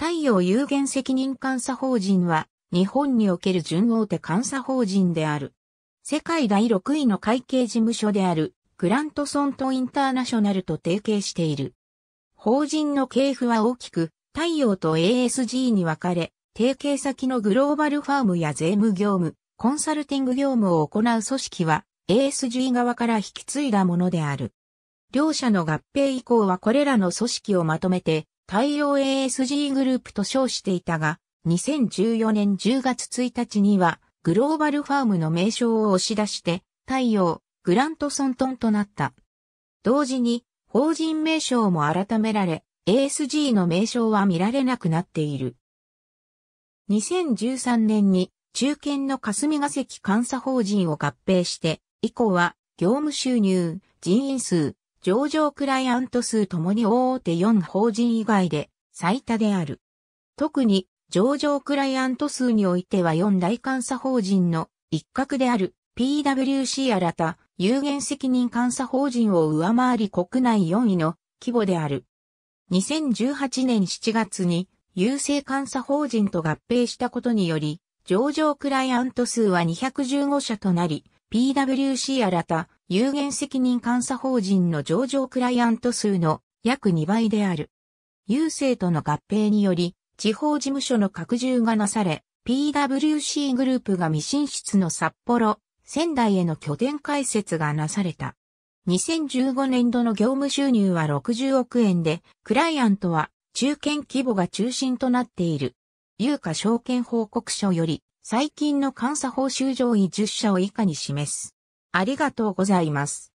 太陽有限責任監査法人は、日本における準大手監査法人である。世界第6位の会計事務所である、グラントソントインターナショナルと提携している。法人の系譜は大きく、太陽と ASG に分かれ、提携先のグローバルファームや税務業務、コンサルティング業務を行う組織は、ASG 側から引き継いだものである。両社の合併以降はこれらの組織をまとめて、太陽 ASG グループと称していたが、2014年10月1日には、グローバルファームの名称を押し出して、太陽、グラントソントンとなった。同時に、法人名称も改められ、ASG の名称は見られなくなっている。2013年に、中堅の霞ヶ関監査法人を合併して、以降は、業務収入、人員数、上場クライアント数ともに大手4法人以外で最多である。特に上場クライアント数においては4大監査法人の一角である PWC 新た有限責任監査法人を上回り国内4位の規模である。2018年7月に郵政監査法人と合併したことにより上場クライアント数は215社となり PWC 新た有限責任監査法人の上場クライアント数の約2倍である。郵政との合併により、地方事務所の拡充がなされ、PWC グループが未進出の札幌、仙台への拠点開設がなされた。2015年度の業務収入は60億円で、クライアントは中堅規模が中心となっている。有価証券報告書より、最近の監査報酬上位10社を以下に示す。ありがとうございます。